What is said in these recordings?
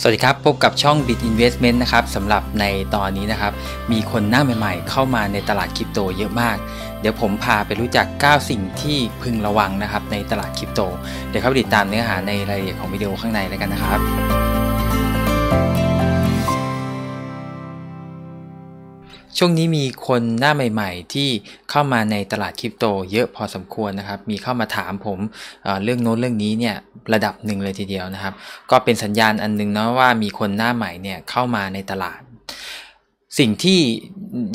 สวัสดีครับ พบกับช่อง Bit Investment นะครับ สำหรับในตอนนี้นะครับ มีคนหน้าใหม่ ๆเข้ามาในตลาดคริปโตเยอะมาก เดี๋ยวผมพาไปรู้จัก 9 สิ่งที่พึงระวังนะครับในตลาดคริปโต เดี๋ยวเข้าไปติดตามเนื้อหาในรายละเอียดของวิดีโอข้างในแล้วกันนะครับช่วงนี้มีคนหน้าใหม่ ๆ ที่เข้ามาในตลาดคริปโตเยอะพอสมควรนะครับ มีเข้ามาถามผมเเรื่องโน้นเรื่องนี้เนี่ยระดับหนึ่งเลยทีเดียวนะครับ ก็เป็นสัญญาณอันนึงเนาะว่ามีคนหน้าใหม่เนี่ยเข้ามาในตลาดสิ่งที่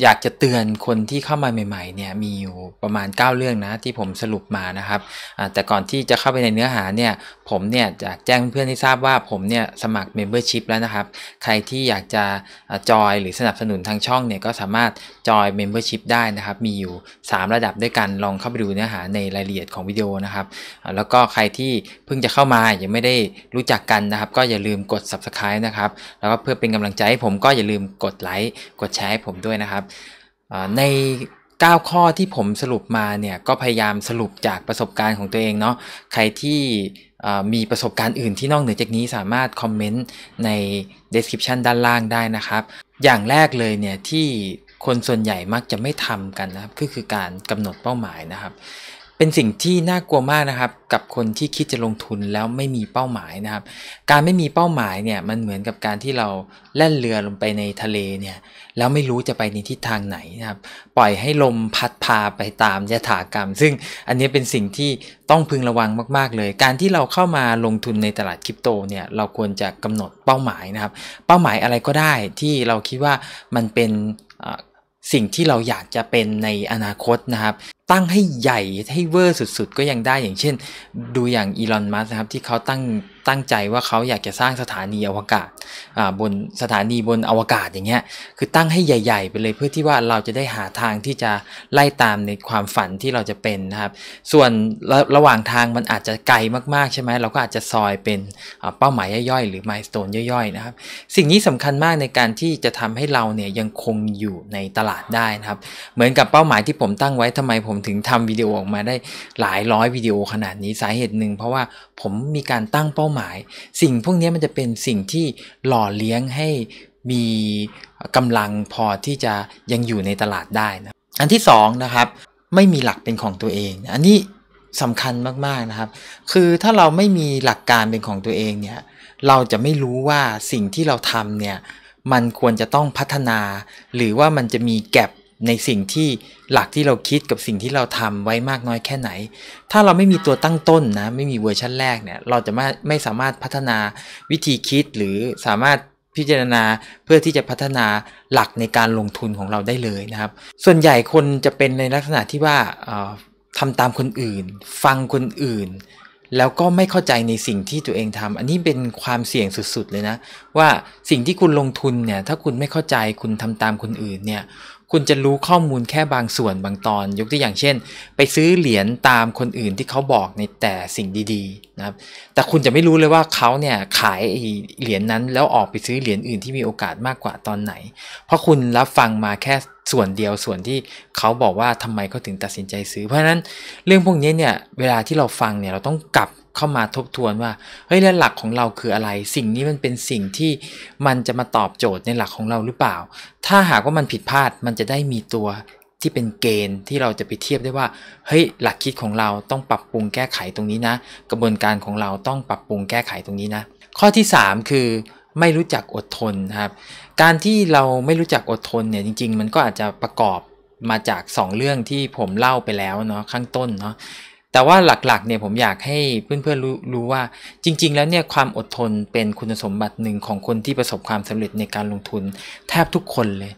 อยากจะเตือนคนที่เข้ามาใหม่ๆเนี่ย มีอยู่ประมาณ 9 เรื่องนะ ที่ผมสรุปมานะครับ แต่ก่อนที่จะเข้าไปในเนื้อหา เนี่ย ผมเนี่ยอยากแจ้งเพื่อนให้ทราบว่าผมเนี่ยสมัคร Membership แล้วนะครับ ใครที่อยากจะจอยหรือสนับสนุนทางช่อง เนี่ย ก็สามารถจอย Membership ได้นะครับ มีอยู่ 3 ระดับด้วยกัน ลองเข้าไปดูเนื้อหาในรายละเอียดของวิดีโอนะครับ แล้วก็ใครที่เพิ่งจะเข้ามา ยังไม่ได้รู้จักกันนะครับ ก็อย่าลืมกด Subscribe นะครับ แล้วก็เพื่อเป็นกำลังใจให้ผมก็อย่าลืมกดไลค์กดแชร์ให้ผมด้วยนะครับ ใน 9 ข้อที่ผมสรุปมาเนี่ย ก็พยายามสรุปจากประสบการณ์ของตัวเองเนาะใครที่มีประสบการณ์อื่นที่นอกเหนือจากนี้สามารถคอมเมนต์ใน description ด้านล่างได้นะครับ อย่างแรกเลยเนี่ยที่คนส่วนใหญ่มักจะไม่ทำกันนะครับ ก็คือการกำหนดเป้าหมายนะครับเป็นสิ่งที่น่ากลัวมากนะครับ กับคนที่คิดจะลงทุนแล้วไม่มีเป้าหมายนะครับ การไม่มีเป้าหมายเนี่ย มันเหมือนกับการที่เราแล่นเรือลงไปในทะเลเนี่ย แล้วไม่รู้จะไปในทิศทางไหนนะครับ ปล่อยให้ลมพัดพาไปตามยถากรรม ซึ่งอันนี้เป็นสิ่งที่ต้องพึงระวังมาก ๆเลย การที่เราเข้ามาลงทุนในตลาดคริปโตเนี่ยเราควรจะกำหนดเป้าหมายนะครับ เป้าหมายอะไรก็ได้ที่เราคิดว่ามันเป็นสิ่งที่เราอยากจะเป็นในอนาคตนะครับตั้งให้ใหญ่ให้เวอร์สุดๆ ก็ยังได้อย่างเช่น ดูอย่างอีลอน มัสนะครับที่เขาตั้งตั้งใจว่าเขาอยากจะสร้างสถานีอวกาศบนสถานีบนอวกาศอย่างเงี้ย คือตั้งให้ใหญ่ ๆไปเลย เพื่อที่ว่าเราจะได้หาทางที่จะไล่ตามในความฝันที่เราจะเป็นนะครับ ส่วนระระหว่างทางมันอาจจะไกลมากๆใช่ไหมเราก็อาจจะซอยเป็นเป้าหมายย่อยๆหรือมายสเตนย่อยๆนะครับ สิ่งนี้สำคัญมากในการที่จะทำให้เราเนี่ยยังคงอยู่ในตลาดได้นะครับ เหมือนกับเป้าหมายที่ผมตั้งไว้ทำไมผมถึงทำวิดีโอออกมาได้หลายร้อยวิดีโอขนาดนี้สาเหตุหนึ่ง เพราะว่าผมมีการตั้งเป้าหมายสิ่งพวกนี้มันจะเป็นสิ่งที่หล่อเลี้ยงให้มีกำลังพอที่จะยังอยู่ในตลาดได้นะอันที่2นะครับ ไม่มีหลักเป็นของตัวเอง อันนี้สำคัญมากๆนะครับ คือถ้าเราไม่มีหลักการเป็นของตัวเองเนี่ยเราจะไม่รู้ว่าสิ่งที่เราทำเนี่ยมันควรจะต้องพัฒนา หรือว่ามันจะมีแกลบในสิ่งที่หลักที่เราคิดกับสิ่งที่เราทำไว้มากน้อยแค่ไหน ถ้าเราไม่มีตัวตั้งต้นนะไม่มีเวอร์ชันแรกเนี่ยเราจะไม่ไม่สามารถพัฒนาวิธีคิดหรือสามารถพิจารณาเพื่อที่จะพัฒนาหลักในการลงทุนของเราได้เลยนะครับ ส่วนใหญ่คนจะเป็นในลักษณะที่ว่าทำตามคนอื่น ฟังคนอื่น แล้วก็ไม่เข้าใจในสิ่งที่ตัวเองทำ อันนี้เป็นความเสี่ยงสุดๆเลยนะว่าสิ่งที่คุณลงทุนเนี่ยถ้าคุณไม่เข้าใจคุณทำตามคนอื่นเนี่ยคุณจะรู้ข้อมูลแค่บางส่วนบางตอน ยกตัวอย่างเช่น ไปซื้อเหรียญตามคนอื่นที่เขาบอกในแต่สิ่งดีๆนะครับแต่คุณจะไม่รู้เลยว่าเขาเนี่ยขายเหรียญนนั้นแล้วออกไปซื้อเหรียญอื่นที่มีโอกาสมากกว่าตอนไหน เพราะคุณรับฟังมาแค่ส่วนเดียวส่วนที่เขาบอกว่าทำไมเขาถึงตัดสินใจซื้อ เพราะฉะนั้นเรื่องพวกนี้เนี่ยเวลาที่เราฟังเนี่ยเราต้องกลับเข้ามาทบทวนว่า เฮ้ยแล้วหลักของเราคืออะไร สิ่งนี้มันเป็นสิ่งที่มันจะมาตอบโจทย์ในหลักของเราหรือเปล่า ถ้าหากว่ามันผิดพลาดมันจะได้มีตัวที่เป็นเกณฑ์ที่เราจะไปเทียบได้ว่า เฮ้ยหลักคิดของเราต้องปรับปรุงแก้ไขตรงนี้นะกระบวนการของเราต้องปรับปรุงแก้ไขตรงนี้นะข้อที่3คือ ไม่รู้จักอดทนครับ การที่เราไม่รู้จักอดทน เนี่ย จริงๆ มันก็อาจจะประกอบมาจาก2เรื่องที่ผมเล่าไปแล้วเนาะข้างต้นเนาะแต่ว่าหลักๆเนี่ยผมอยากให้เพื่อนๆรู้รู้ว่าจริง ๆ แล้วเนี่ย ความอดทนเป็นคุณสมบัติหนึ่งของคนที่ประสบความสำเร็จในการลงทุนแทบทุกคนเลย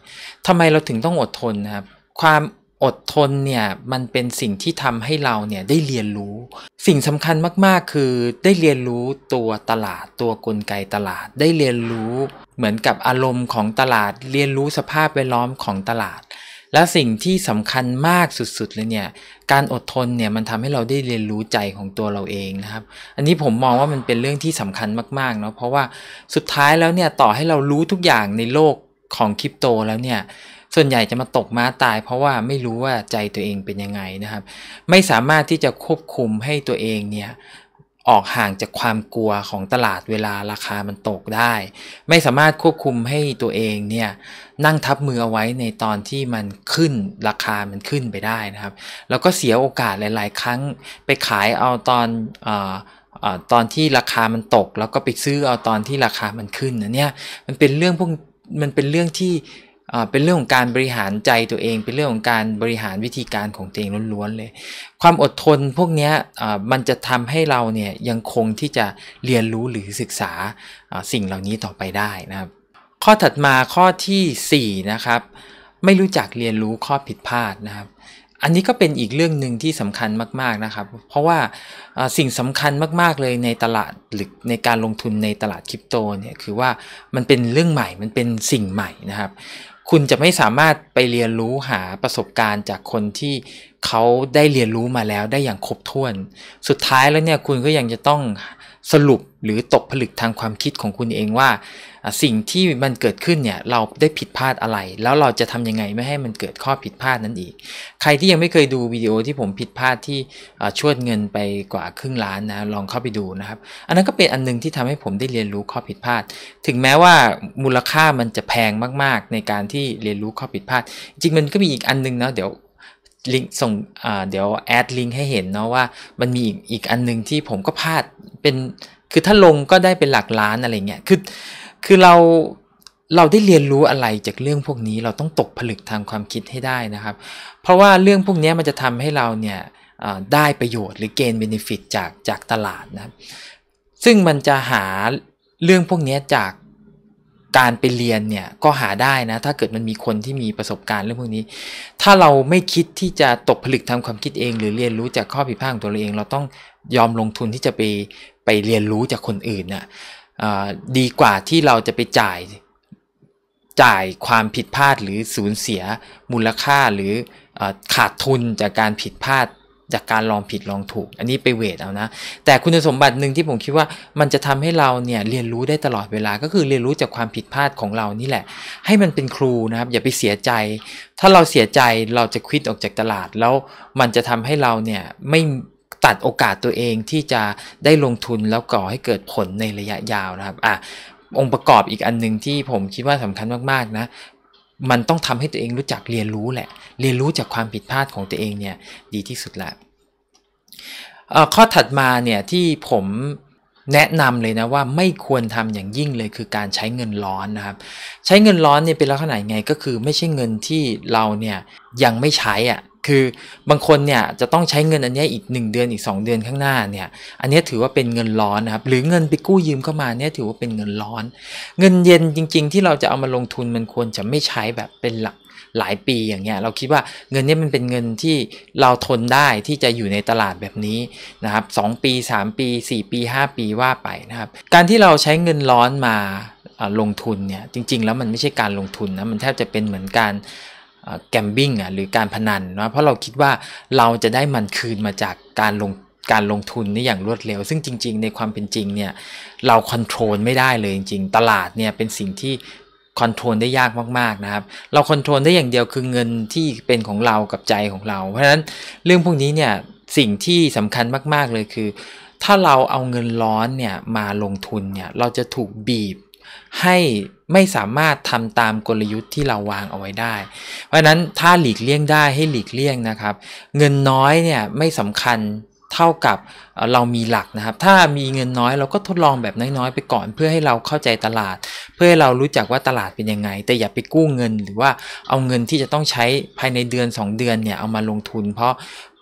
ทำไมเราถึงต้องอดทนนะครับความอดทนเนี่ย มันเป็นสิ่งที่ทำให้เราเนี่ย ได้เรียนรู้ สิ่งสำคัญมากๆคือได้เรียนรู้ตัวตลาด ตัวกลไกตลาด ได้เรียนรู้เหมือนกับอารมณ์ของตลาดเรียนรู้สภาพแวดล้อมของตลาดและสิ่งที่สำคัญมากสุดๆเลยเนี่ย การอดทนเนี่ยมันทำให้เราได้เรียนรู้ใจของตัวเราเองนะครับ อันนี้ผมมองว่ามันเป็นเรื่องที่สำคัญมากๆเนาะเพราะว่าสุดท้ายแล้วเนี่ยต่อให้เรารู้ทุกอย่างในโลกของคริปโต แล้วเนี่ย ส่วนใหญ่จะมาตกม้าตายเพราะว่าไม่รู้ว่าใจตัวเองเป็นยังไงนะครับ ไม่สามารถที่จะควบคุมให้ตัวเองเนี่ยออกห่างจากความกลัวของตลาดเวลาราคามันตกได้ ไม่สามารถควบคุมให้ตัวเองเนี่ยนั่งทับมือเอาไว้ในตอนที่มันขึ้นราคามันขึ้นไปได้นะครับ แล้วก็เสียโอกาสหลายๆ ครั้งไปขายเอาตอนอตอนที่ราคามันตก แล้วก็ไปซื้อเอาตอนที่ราคามันขึ้นนะเนี่ยมันเป็นเรื่องพวกมันเป็นเรื่องที่เป็นเรื่องของการบริหารใจตัวเอง เป็นเรื่องของการบริหารวิธีการของตัวเองล้วนๆเลย ความอดทนพวกนี้มันจะทำให้เราเนี่ยยังคงที่จะเรียนรู้หรือศึกษาสิ่งเหล่านี้ต่อไปได้นะครับข้อถัดมาข้อที่4นะครับไม่รู้จักเรียนรู้ข้อผิดพลาดนะครับอันนี้ก็เป็นอีกเรื่องหนึ่งที่สำคัญมากๆนะครับ เพราะว่าสิ่งสำคัญมากๆ เลยในตลาดหรือในการลงทุนในตลาดคริปโตเนี่ยคือว่ามันเป็นเรื่องใหม่มันเป็นสิ่งใหม่นะครับคุณจะไม่สามารถไปเรียนรู้หาประสบการณ์จากคนที่เขาได้เรียนรู้มาแล้วได้อย่างครบถ้วน สุดท้ายแล้วเนี่ยคุณก็ยังจะต้องสรุปหรือตกผลึกทางความคิดของคุณเองว่า สิ่งที่มันเกิดขึ้นเนี่ยเราได้ผิดพลาดอะไร แล้วเราจะทํำยังไงไม่ให้มันเกิดข้อผิดพลาดนั้นอีก ใครที่ยังไม่เคยดูวิดีโอที่ผมผิดพลาดที่ชวดเงินไปกว่า ครึ่งล้านนะ ลองเข้าไปดูนะครับ อันนั้นก็เป็นอันนึงที่ทำให้ผมได้เรียนรู้ข้อผิดพลาด ถึงแม้ว่ามูลค่ามันจะแพงมาก ๆในการที่เรียนรู้ข้อผิดพลาดจริงมันก็มีอีกอันนึงนะเดี๋ยวลิงก์ส่งเดี๋ยวแอดลิงก์ให้เห็นเนาะว่ามันมีอีกอีกอันนึงที่ผมก็พลาดเป็นคือถ้าลงก็ได้เป็นหลักล้านอะไรเงี้ยคือคือเราเราได้เรียนรู้อะไรจากเรื่องพวกนี้เราต้องตกผลึกทางความคิดให้ได้นะครับ เพราะว่าเรื่องพวกนี้มันจะทำให้เราเนี่ยได้ประโยชน์ หรือเกณฑ์เบนฟิตจากจากตลาดนะซึ่งมันจะหาเรื่องพวกนี้จากการไปเรียนเนี่ยก็หาได้นะถ้าเกิดมันมีคนที่มีประสบการณ์เรื่องพวกนี้ ถ้าเราไม่คิดที่จะตกผลึกทาความคิดเอง หรือเรียนรู้จากข้อผิดพลาดของตัวเราเอง เราต้องยอมลงทุนที่จะไปไปเรียนรู้จากคนอื่นน่ะดีกว่าที่เราจะไปจ่ายจ่ายความผิดพลาดหรือสูญเสีย มูลค่าหรืออขาดทุนจากการผิดพลาดจากการลองผิดลองถูก อันนี้ไปเวทเอานะ แต่คุณสมบัติหนึ่งที่ผมคิดว่ามันจะทำให้เราเนี่ยเรียนรู้ได้ตลอดเวลาก็คือเรียนรู้จากความผิดพลาดของเรานี่แหละ ให้มันเป็นครูนะครับ อย่าไปเสียใจ ถ้าเราเสียใจเราจะควิดออกจากตลาดแล้วมันจะทำให้เราเนี่ยไม่ตัดโอกาสตัวเองที่จะได้ลงทุนแล้วก่อให้เกิดผลในระยะยาวนะครับอ่ะองค์ประกอบอีกอันหนึ่งที่ผมคิดว่าสำคัญมากๆนะมันต้องทำให้ตัวเองรู้จักเรียนรู้แหละ เรียนรู้จากความผิดพลาดของตัวเองเนี่ย ดีที่สุดแหละข้อถัดมาเนี่ย ที่ผมแนะนำเลยนะ ว่าไม่ควรทำอย่างยิ่งเลยคือการใช้เงินร้อนนะครับ ใช้เงินร้อนเนี่ยเป็นลักษณะไงก็คือ ไม่ใช่เงินที่เราเนี่ยยังไม่ใช้อะ่ะคือ บางคนเนี่ยจะต้องใช้เงินอันนี้อีก 1 เดือนอีก 2 เดือนข้างหน้าเนี่ยอันนี้ถือว่าเป็นเงินร้อนนะครับหรือเงินไปกู้ยืมเข้ามาเนี่ยถือว่าเป็นเงินร้อน เงินเย็นจริง ๆ ที่เราจะเอามาลงทุน มันควรจะไม่ใช้แบบเป็นหลักหลายปีอย่างเงี้ยเราคิดว่าเงินนี้มันเป็นเงินที่เราทนได้ที่จะอยู่ในตลาดแบบนี้นะครับ2ปี 3 ปี 4 ปี 5 ปีว่าไปนะครับการที่เราใช้เงินร้อนมาลงทุนเนี่ยจริง ๆ แล้วมันไม่ใช่การลงทุนนะมันแทบจะเป็นเหมือนการแกมบิงอ่ะหรือการพนันนะเพราะเราคิดว่าเราจะได้มันคืนมาจากการลงการลงทุนนี่อย่างรวดเร็วซึ่งจริง ๆ ในความเป็นจริงเนี่ยเราควบคุมไม่ได้เลยจริงๆตลาดเนี่ยเป็นสิ่งที่คอนโทรลได้ยากมากๆนะครับเราคอนโทรลได้อย่างเดียวคือเงินที่เป็นของเรากับใจของเรา เพราะฉะนั้นเรื่องพวกนี้เนี่ยสิ่งที่สำคัญมากๆเลยคือ ถ้าเราเอาเงินร้อนเนี่ยมาลงทุนเนี่ยเราจะถูกบีบให้ไม่สามารถทำตามกลยุทธ์ที่เราวางเอาไว้ได้ เพราะนั้นถ้าหลีกเลี่ยงได้ให้หลีกเลี่ยงนะครับ เงินน้อยเนี่ยไม่สำคัญเท่ากับเรามีหลักนะครับ ถ้ามีเงินน้อยเราก็ทดลองแบบน้อยๆไปก่อน เพื่อให้เราเข้าใจตลาด เพื่อให้เรารู้จักว่าตลาดเป็นยังไง แต่อย่าไปกู้เงินหรือว่าเอาเงินที่จะต้องใช้ภายในเดือน 2 เดือนเนี่ยเอามาลงทุน เพราะ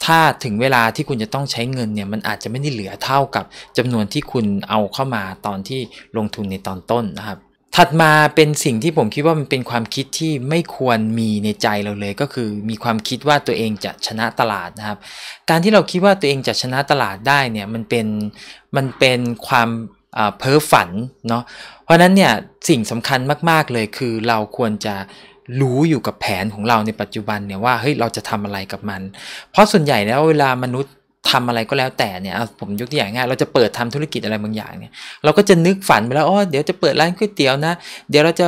ถ้าถึงเวลาที่คุณจะต้องใช้เงินเนี่ยมันอาจจะไม่ได้เหลือเท่ากับจำนวนที่คุณเอาเข้ามาตอนที่ลงทุนในตอนต้นนะครับ ถัดมาเป็นสิ่งที่ผมคิดว่ามันเป็นความคิดที่ไม่ควรมีในใจเราเลยก็คือมีความคิดว่าตัวเองจะชนะตลาดนะครับ การที่เราคิดว่าตัวเองจะชนะตลาดได้เนี่ยมันเป็นมันเป็นความเพ้อฝันเนาะเพราะนั้นเนี่ยสิ่งสำคัญมาก ๆเลยคือเราควรจะรู้อยู่กับแผนของเราในปัจจุบันเนี่ย ว่าเฮ้ยเราจะทำอะไรกับมัน เพราะส่วนใหญ่แล้วเวลามนุษย์ทำอะไรก็แล้วแต่เนี่ยผมยกตัวอย่างง่ายเราจะเปิดทำธุรกิจอะไรบางอย่างเนี่ยเราก็จะนึกฝันไปแล้วอ๋อเดี๋ยวจะเปิดร้านก๋วยเตี๋ยวนะ เดี๋ยวเราจะ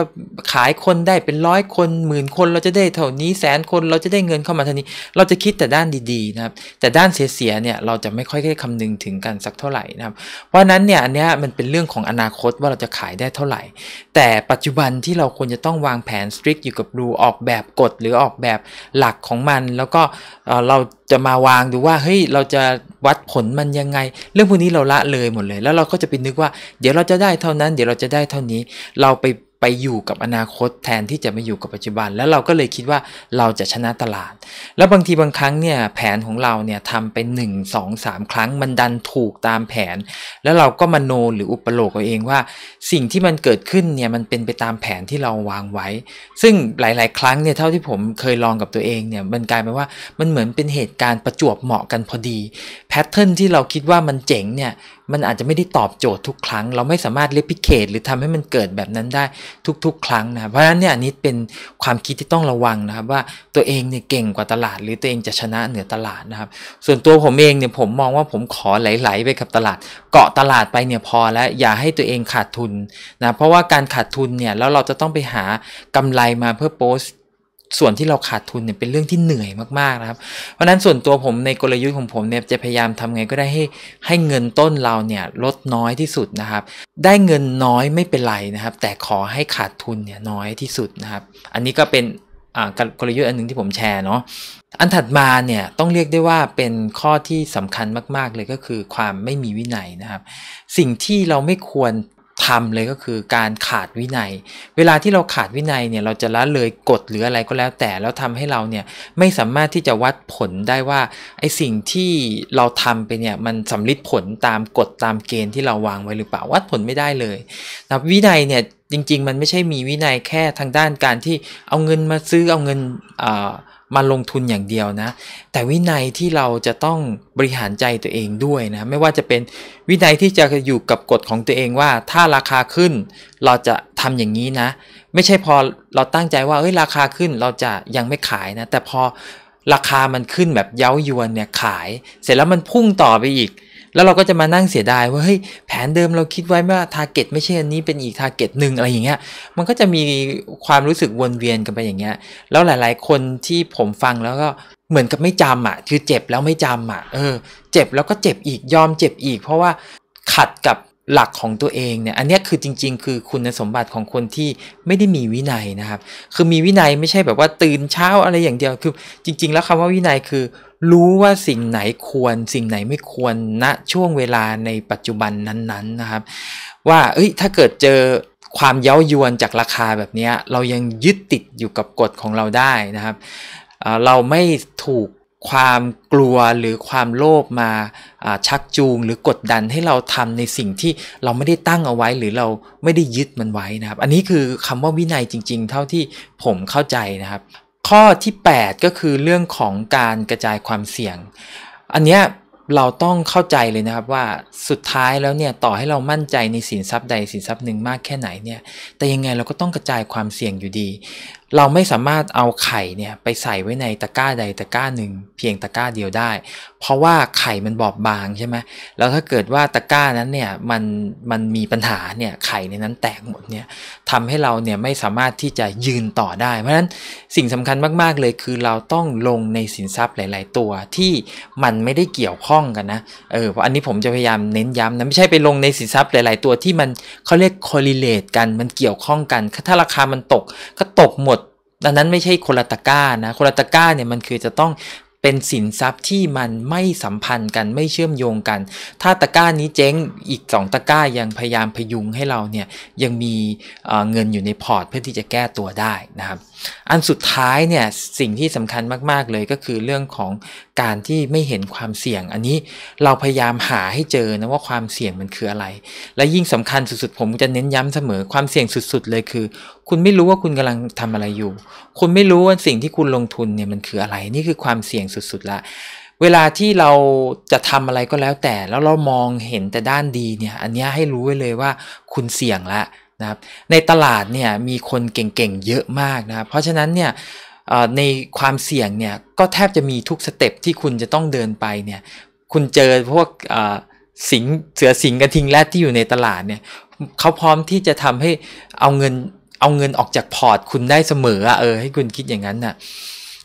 ขายคนได้เป็นร้อยคนหมื่นคน เราจะได้เท่านี้แสนคนเราจะได้เงินเข้ามาเท่านี้ เราจะคิดแต่ด้านดีๆนะครับแต่ด้านเสียๆเนี่ยเราจะไม่ค่อยได้คำนึงถึงกันสักเท่าไหร่นะครับเพราะนั้นเนี่ยอันเนี้ยมันเป็นเรื่องของอนาคตว่าเราจะขายได้เท่าไหร่แต่ปัจจุบันที่เราควรจะต้องวางแผนสตริกอยู่กับรูออกแบบกฎหรือออกแบบหลักของมันแล้วก็เราจะมาวางดูว่า เฮ้ยเราจะวัดผลมันยังไง เรื่องพวกนี้เราละเลยหมดเลยแล้วเราก็จะไปนึกว่า เดี๋ยวเราจะได้เท่านั้นเดี๋ยวเราจะได้เท่านี้เราไปไปอยู่กับอนาคตแทนที่จะมาอยู่กับปัจจุบัน แล้วเราก็เลยคิดว่าเราจะชนะตลาด แล้วบางทีบางครั้งเนี่ยแผนของเราเนี่ยทำไป 1 2 3 ครั้ง มันดันถูกตามแผน แล้วเราก็มโนหรืออุปโลกเอาเองว่า สิ่งที่มันเกิดขึ้นเนี่ยมันเป็นไปตามแผนที่เราวางไว้ ซึ่งหลายๆ ครั้งเนี่ยเท่าที่ผมเคยลองกับตัวเองเนี่ยมันกลายเป็นว่ามันเหมือนเป็นเหตุการณ์ประจวบเหมาะกันพอดีแพทเทิร์นที่เราคิดว่ามันเจ๋งเนี่ยมันอาจจะไม่ได้ตอบโจทย์ทุกครั้งเราไม่สามารถเลพิเคตหรือทำให้มันเกิดแบบนั้นได้ทุกๆครั้งนะเพราะฉะนั้นเนี่ยอันนี้เป็นความคิดที่ต้องระวังนะครับว่าตัวเองเนี่ยเก่งกว่าตลาด หรือตัวเองจะชนะเหนือตลาดนะครับส่วนตัวผมเองเนี่ยผมมองว่าผมขอไหล ๆไปกับตลาดเกาะตลาดไปเนี่ยพอแล้วอย่าให้ตัวเองขาดทุนนะเพราะว่าการขาดทุนเนี่ยแล้วเราจะต้องไปหากำไรมาเพื่อโพสส่วนที่เราขาดทุนเนี่ยเป็นเรื่องที่เหนื่อยมากๆ นะครับ เพราะนั้นส่วนตัวผมในกลยุทธ์ของผมเนี่ยจะพยายามทำไงก็ได้ให้ให้เงินต้นเราเนี่ยลดน้อยที่สุดนะครับ ได้เงินน้อยไม่เป็นไรนะครับ แต่ขอให้ขาดทุนเนี่ยน้อยที่สุดนะครับ อันนี้ก็เป็นกลยุทธ์อันหนึ่งที่ผมแชร์เนาะ อันถัดมาเนี่ยต้องเรียกได้ว่าเป็นข้อที่สำคัญมากๆ เลยก็คือความไม่มีวินัยนะครับ สิ่งที่เราไม่ควรทำเลยก็คือการขาดวินัย เวลาที่เราขาดวินัยเนี่ยเราจะละเลยกฎหรืออะไรก็แล้วแต่แล้วทำให้เราเนี่ยไม่สามารถที่จะวัดผลได้ว่าไอสิ่งที่เราทำไปเนี่ย มันสำลิดผลตามกฎตามเกณฑ์ที่เราวางไว้หรือเปล่า วัดผลไม่ได้เลยนะวินัยเนี่ยจริง ๆ มันไม่ใช่มีวินัยแค่ทางด้านการที่เอาเงินมาซื้อเอาเงินอ่ามาลงทุนอย่างเดียวนะ แต่วินัยที่เราจะต้องบริหารใจตัวเองด้วยนะ ไม่ว่าจะเป็นวินัยที่จะอยู่กับกฎของตัวเองว่า ถ้าราคาขึ้นเราจะทำอย่างนี้นะ ไม่ใช่พอเราตั้งใจว่าเอ้ยราคาขึ้นเราจะยังไม่ขายนะ แต่พอราคามันขึ้นแบบเย้ายวนเนี่ยขาย เสร็จแล้วมันพุ่งต่อไปอีกแล้วเราก็จะมานั่งเสียดายว่าเฮ้ยแผนเดิมเราคิดไว้ว่าทาร์เก็ตไม่ใช่อันนี้เป็นอีกทาร์เก็ตหนึ่งอะไรอย่างเงี้ยมันก็จะมีความรู้สึกวนเวียนกันไปอย่างเงี้ย แล้วหลาย ๆ คนที่ผมฟังแล้วก็เหมือนกับไม่จำอ่ะ คือเจ็บแล้วไม่จำอ่ะ เออ เจ็บแล้วก็เจ็บอีกยอมเจ็บอีก เพราะว่าขัดกับหลักของตัวเองเนี่ยอันนี้คือจริง ๆ คือคุณสมบัติของคนที่ไม่ได้มีวินัยนะครับ คือมีวินัยไม่ใช่แบบว่าตื่นเช้าอะไรอย่างเดียวคือ จริง ๆ แล้วคำว่าวินัยคือรู้ว่าสิ่งไหนควร สิ่งไหนไม่ควรณนะช่วงเวลาในปัจจุบันนั้นๆนะครับ ว่าเอ้ยถ้าเกิดเจอความเย้ายวนจากราคาแบบนี้เรายังยึดติดอยู่กับกฎของเราได้นะครับเราไม่ถูกความกลัวหรือความโลภมาชักจูง หรือกดดันให้เราทำในสิ่งที่เราไม่ได้ตั้งเอาไว้หรือเราไม่ได้ยึดมันไว้นะครับ อันนี้คือคำว่าวินัยจริง ๆ เท่าที่ผมเข้าใจนะครับข้อที่ 8 ก็คือเรื่องของการกระจายความเสี่ยง อันเนี้ยเราต้องเข้าใจเลยนะครับว่าสุดท้ายแล้วเนี่ยต่อให้เรามั่นใจในสินทรัพย์ใดสินทรัพย์หนึ่งมากแค่ไหนเนี่ยแต่ยังไงเราก็ต้องกระจายความเสี่ยงอยู่ดีเราไม่สามารถเอาไข่เนี่ยไปใส่ไว้ในตะกร้าใดตะกร้าหนึ่งเพียงตะกร้าเดียวได้ เพราะว่าไข่มันบอบบางใช่ไหมแล้วถ้าเกิดว่าตะกร้านั้นเนี่ยมันมันมีปัญหาเนี่ยไข่ในนั้นแตกหมดเนี่ยทำให้เราเนี่ยไม่สามารถที่จะยืนต่อได้ เพราะฉะนั้นสิ่งสำคัญมากๆเลยคือเราต้องลงในสินทรัพย์หลาย ๆตัวที่มันไม่ได้เกี่ยวข้องกันนะ เออ เพราะอันนี้ผมจะพยายามเน้นย้ำนะไม่ใช่ไปลงในสินทรัพย์หลาย ๆตัวที่มันเขาเรียก correlate กัน มันเกี่ยวข้องกัน ถ้าราคามันตกก็ตกหมดดังนั้นไม่ใช่คนละตะก้านะ คนละตะก้าเนี่ยมันคือจะต้องเป็นสินทรัพย์ที่มันไม่สัมพันธ์กันไม่เชื่อมโยงกัน ถ้าตะก้านี้เจ๊ง อีก 2ตะก้ายังพยายามพยุงให้เราเนี่ยยังมีเงินอยู่ในพอร์ตเพื่อที่จะแก้ตัวได้นะครับอันสุดท้ายเนี่ยสิ่งที่สำคัญมากๆเลยก็คือเรื่องของการที่ไม่เห็นความเสี่ยง อันนี้เราพยายามหาให้เจอนะว่าความเสี่ยงมันคืออะไร และยิ่งสำคัญสุดๆ ผม จะเน้นย้ำเสมอความเสี่ยงสุดๆเลยคือ คุณไม่รู้ว่าคุณกำลังทำอะไรอยู่ คุณไม่รู้ว่าสิ่งที่คุณลงทุนเนี่ยมันคืออะไร นี่คือความเสี่ยงสุดๆละเวลาที่เราจะทำอะไรก็แล้วแต่แล้วเรามองเห็นแต่ด้านดีเนี่ย อันนี้ให้รู้ไว้เลยว่าคุณเสี่ยงละนะครับในตลาดเนี่ยมีคนเก่งๆ เยอะมากนะครับเพราะฉะนั้นเนี่ยในความเสี่ยงเนี่ยก็แทบจะมีทุกสเต็ปที่คุณจะต้องเดินไปเนี่ยคุณเจอพวกสิงเสือสิงกระทิงแรดที่อยู่ในตลาดเนี่ยเขาพร้อมที่จะทำให้เอาเงินเอาเงินออกจากพอร์ตคุณได้เสมอเออให้คุณคิดอย่างนั้นนะ่ะ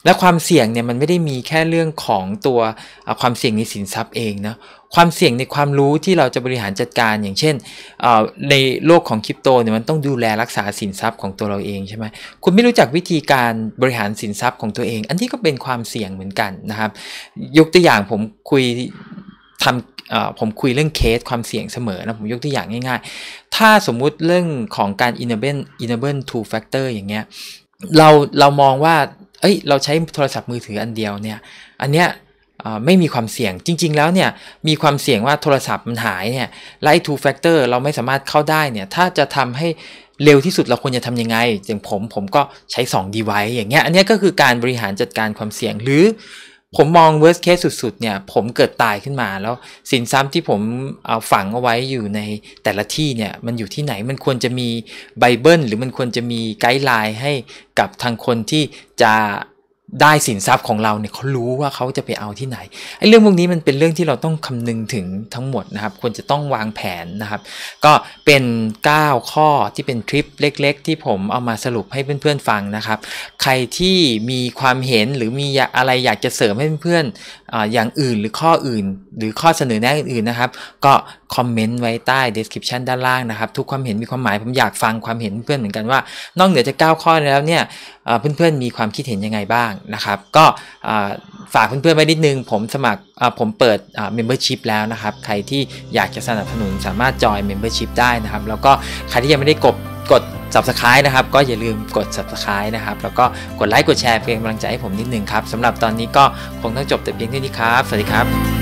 และความเสี่ยงเนี่ยมันไม่ได้มีแค่เรื่องของตัวความเสี่ยงในสินทรัพย์เองนะความเสี่ยงในความรู้ที่เราจะบริหารจัดการอย่างเช่นในโลกของคริปโตเนี่ยมันต้องดูแลรักษาสินทรัพย์ของตัวเราเองใช่ไหมคุณไม่รู้จักวิธีการบริหารสินทรัพย์ของตัวเอง อันนี้ก็เป็นความเสี่ยงเหมือนกันนะครับยกตัวอย่างผมคุยทำผมคุยเรื่องเคสความเสี่ยงเสมอนะผมยกตัวอย่างง่ายๆ ถ้าสมมุติเรื่องของการ enable enable two factor อย่างเงี้ยเราเรามองว่าเอ้ยเราใช้โทรศัพท์มือถืออันเดียวเนี่ยอันเนี้ยไม่มีความเสี่ยงจริงๆแล้วเนี่ย มีความเสี่ยงว่าโทรศัพท์มันหายเนี่ยไลท์ทูแฟกเตอร์เราไม่สามารถเข้าได้เนี่ยถ้าจะทำให้เร็วที่สุดเราควรจะทํำยังไงอย่างผมผมก็ใช้ 2 d ดีไว e อย่างเงี้ยอันนี้ก็คือการบริหารจัดการความเสี่ยงหรือผมมอง worst case สุด ๆ เนี่ย ผมเกิดตายขึ้นมาแล้วสินทรัพย์ที่ผมเอาฝังเอาไว้อยู่ในแต่ละที่เนี่ย มันอยู่ที่ไหนมันควรจะมีไบเบิลหรือมันควรจะมีไกด์ไลน์ให้กับทางคนที่จะได้สินทรัพย์ของเราเนี่ยเขารู้ว่าเขาจะไปเอาที่ไหนไอ้เรื่องพวกนี้มันเป็นเรื่องที่เราต้องคำนึงถึงทั้งหมดนะครับ ควรจะต้องวางแผนนะครับ ก็เป็น 9 ข้อที่เป็นทริปเล็กๆ ที่ผมเอามาสรุปให้เพื่อนๆฟังนะครับ ใครที่มีความเห็นหรือมีอะไรอยากจะเสริมให้เพื่อนอย่างอื่นหรือข้ออื่นหรือข้อเสนอแนะอื่น ๆนะครับ ก็คอมเมนต์ไว้ใต้ description ด้านล่างนะครับทุกความเห็นมีความหมายผมอยากฟังความเห็นเพื่อนเหมือนกันว่า นอกเหนือจาก9ข้อแล้วเนี่ยเพื่อนๆมีความคิดเห็นยังไงบ้างนะครับก็ฝากเพื่อนๆไว้นิดนึงผมสมัครผมเปิด membership แล้วนะครับ ใครที่อยากจะสนับสนุนสามารถจอย membership ได้นะครับ แล้วก็ใครที่ยังไม่ได้กดกด subscribe นะครับก็อย่าลืมกด subscribe นะครับแล้วก็กดไลค์กดแชร์เป็นกำลังใจให้ผมนิดนึงครับสำหรับตอนนี้ก็คงต้องจบแต่เพียงเท่านี้ครับ สวัสดีครับ